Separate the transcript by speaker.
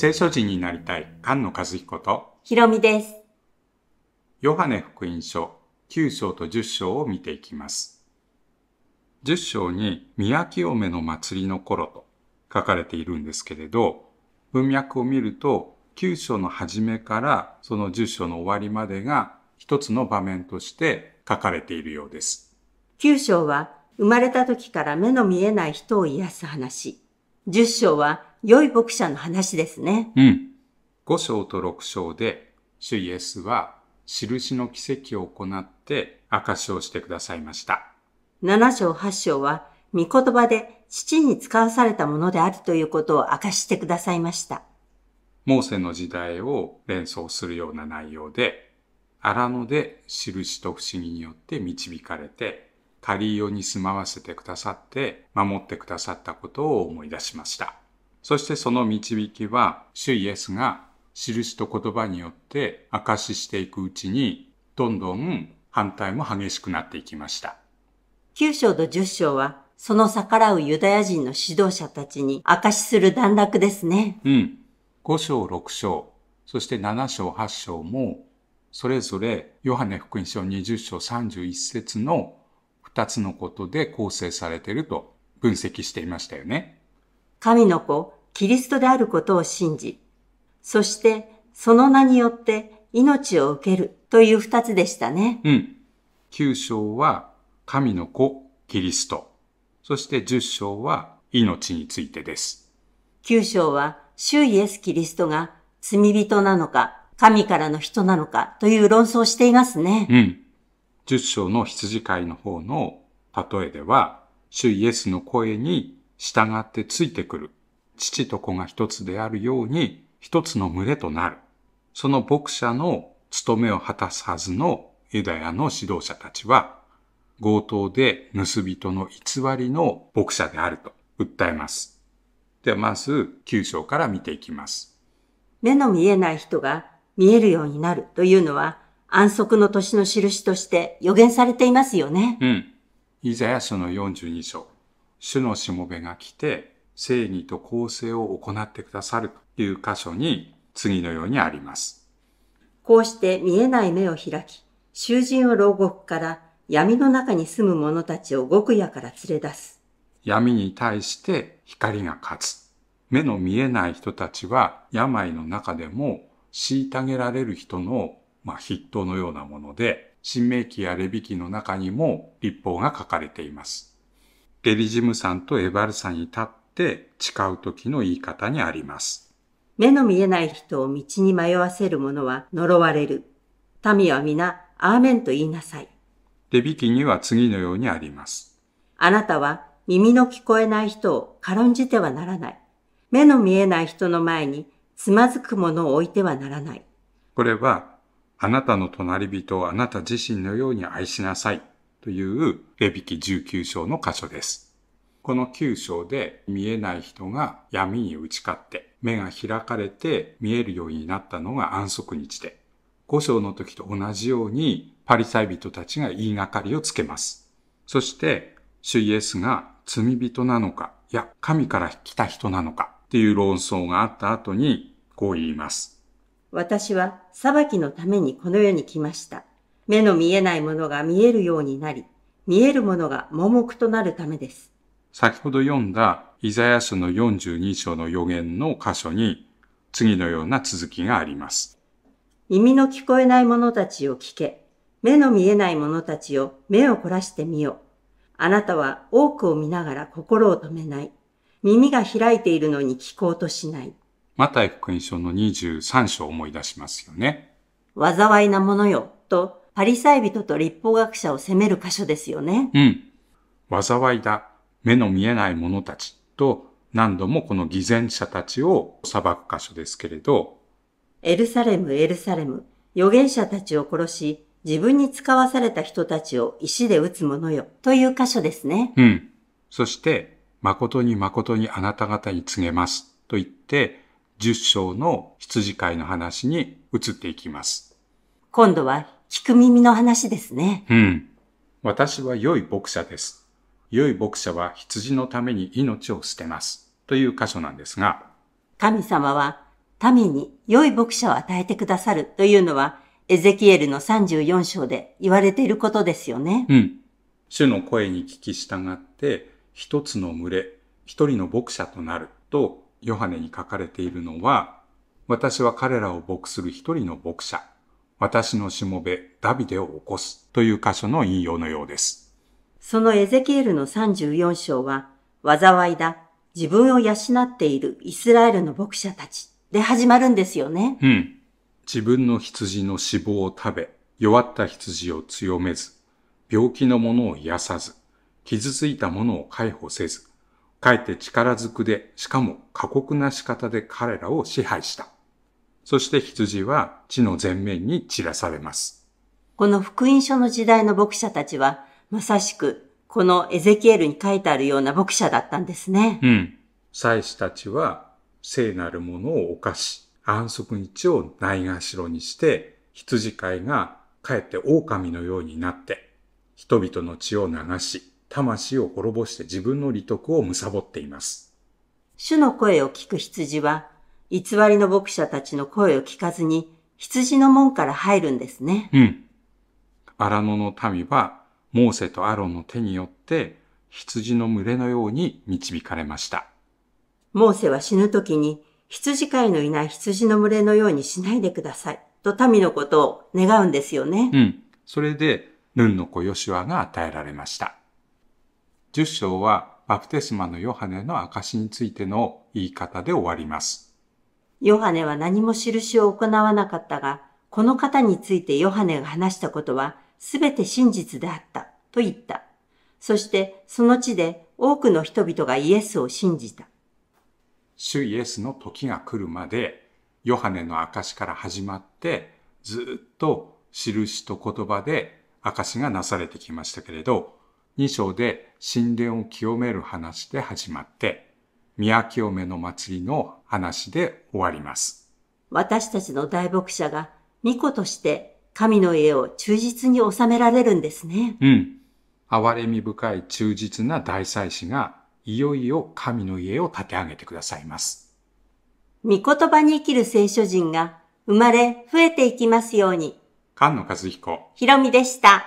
Speaker 1: 聖書人になりたい菅野和彦と
Speaker 2: ひろみです。
Speaker 1: ヨハネ福音書9章と10章を見ていきます。10章に宮清めの祭りの頃と書かれているんですけれど、文脈を見ると9章の初めからその10章の終わりまでが一つの場面として書かれているようです。
Speaker 2: 9章は生まれた時から目の見えない人を癒す話。十章は良い牧者の話ですね。
Speaker 1: うん。五章と六章で、主イエスは印の奇跡を行って証しをしてくださいました。
Speaker 2: 七章八章は、御言葉で父に使わされたものであるということを証してくださいました。
Speaker 1: モーセの時代を連想するような内容で、荒野で印と不思議によって導かれて、仮世に住まわせてくださって守ってくださったことを思い出しました。そしてその導きは、主イエスが印と言葉によって証ししていくうちに、どんどん反対も激しくなっていきました。
Speaker 2: 9章と10章は、その逆らうユダヤ人の指導者たちに証しする段落で
Speaker 1: すね。うん。5章、6章、そして7章、8章も、それぞれヨハネ福音書20章31節の2つのことで構成されていると分析していましたよね。
Speaker 2: 神の子、キリストであることを信じ、そしてその名によって命を受けるという2つでしたね。
Speaker 1: うん。9章は神の子、キリスト。そして10章は命についてです。
Speaker 2: 9章は主イエス・キリストが罪人なのか、神からの人なのかという論争をしていますね。
Speaker 1: うん。10章の羊飼いの方の例えでは、主イエスの声に従ってついてくる。父と子が一つであるように、一つの群れとなる。その牧者の務めを果たすはずのユダヤの指導者たちは、強盗で盗人の偽りの牧者であると訴えます。ではまず9章から見ていきます。
Speaker 2: 目の見えない人が見えるようになるというのは、安息の年の印として予言されていますよね。
Speaker 1: うん。イザヤ書の42章。主のしもべが来て、正義と公正を行ってくださるという箇所に次のようにあります。
Speaker 2: こうして見えない目を開き、囚人を牢獄から闇の中に住む者たちを極夜から連れ出す。
Speaker 1: 闇に対して光が勝つ。目の見えない人たちは病の中でも虐げられる人のまあ、筆頭のようなもので、新明記やレビ記の中にも立法が書かれています。ゲリジムさんとエバルさんに立って誓う時の言い方にあり
Speaker 2: ます。目の見えない人を道に迷わせる者は呪われる。民は皆、アーメンと言いなさい。
Speaker 1: レビ記には次のようにあります。
Speaker 2: あなたは耳の聞こえない人を軽んじてはならない。目の見えない人の前につまずくものを置いてはならない。
Speaker 1: これはあなたの隣人をあなた自身のように愛しなさいというレビキ19章の箇所です。この9章で見えない人が闇に打ち勝って目が開かれて見えるようになったのが安息日で、5章の時と同じようにパリサイ人たちが言いがかりをつけます。そして、主イエスが罪人なのか、いや、神から来た人なのかっていう論争があった後に、こう言います。
Speaker 2: 私は裁きのためにこの世に来ました。目の見えないものが見えるようになり、見えるものが盲目となるためです。
Speaker 1: 先ほど読んだイザヤ書の42章の予言の箇所に次のような続きがあります。
Speaker 2: 耳の聞こえない者たちを聞け。目の見えない者たちを目を凝らしてみよ。あなたは多くを見ながら心を止めない。耳が開いているのに聞こうとしない。
Speaker 1: マタイ福音書の23章を思い出しますよね。
Speaker 2: 災いなものよ、と、パリサイ人と立法学者を責める箇所ですよね。
Speaker 1: うん。災いだ、目の見えない者たちと、何度もこの偽善者たちを裁く箇所ですけれど、
Speaker 2: エルサレム、エルサレム、預言者たちを殺し、自分に使わされた人たちを石で打つものよ、という箇所ですね。
Speaker 1: うん。そして、誠に誠にあなた方に告げます、と言って、10章の羊飼いの話に移っていきます。
Speaker 2: 今度は聞く耳の話ですね。
Speaker 1: うん。私は良い牧者です。良い牧者は羊のために命を捨てます。という箇所なんですが。
Speaker 2: 神様は民に良い牧者を与えてくださるというのは、エゼキエルの34章で言われていることですよね。
Speaker 1: うん。主の声に聞き従って、一つの群れ、一人の牧者となるとヨハネに書かれているのは、私は彼らを牧する一人の牧者、私のしもべ、ダビデを起こすという箇所の引用のようです。
Speaker 2: そのエゼキエルの34章は、災いだ、自分を養っているイスラエルの牧者たちで始まるんですよね。
Speaker 1: うん。自分の羊の脂肪を食べ、弱った羊を強めず、病気のものを癒さず、傷ついたものを解放せず、かえって力ずくで、しかも過酷な仕方で彼らを支配した。そして羊は地の前面に散らされま
Speaker 2: す。この福音書の時代の牧者たちは、まさしく、このエゼキエルに書いてあるような牧者だったんですね。
Speaker 1: うん。祭司たちは、聖なるものを犯し、安息日をないがしろにして、羊飼いがかえって狼のようになって、人々の血を流し、魂を滅ぼして自分の利得を貪っています。
Speaker 2: 主の声を聞く羊は、偽りの牧者たちの声を聞かずに、羊の門から入るんですね。
Speaker 1: うん。荒野の民は、モーセとアロンの手によって、羊の群れのように導かれました。
Speaker 2: モーセは死ぬ時に、羊飼いのいない羊の群れのようにしないでください。と民のことを願うんですよね。
Speaker 1: うん。それで、ヌンの子ヨシュアが与えられました。10章はバプテスマのヨハネの証についての言い方で終わります。
Speaker 2: ヨハネは何も印を行わなかったが、この方についてヨハネが話したことは全て真実であったと言った。そしてその地で多くの人々がイエスを信じた。
Speaker 1: 主イエスの時が来るまで、ヨハネの証から始まっ
Speaker 2: て、ずっと
Speaker 1: 印と言葉で証がなされてきましたけれど、2章で神殿を清める話で始まって、宮清めの祭りの話で終わります。
Speaker 2: 私たちの大牧者が巫女として神の家を忠実に収められるんですね。
Speaker 1: うん。憐れみ深い忠実な大祭司がいよいよ神の家を建て上げてくださいます。
Speaker 2: 御言葉に生きる聖書人が生まれ増えていきますように。
Speaker 1: 菅野和彦。
Speaker 2: ひろみでした。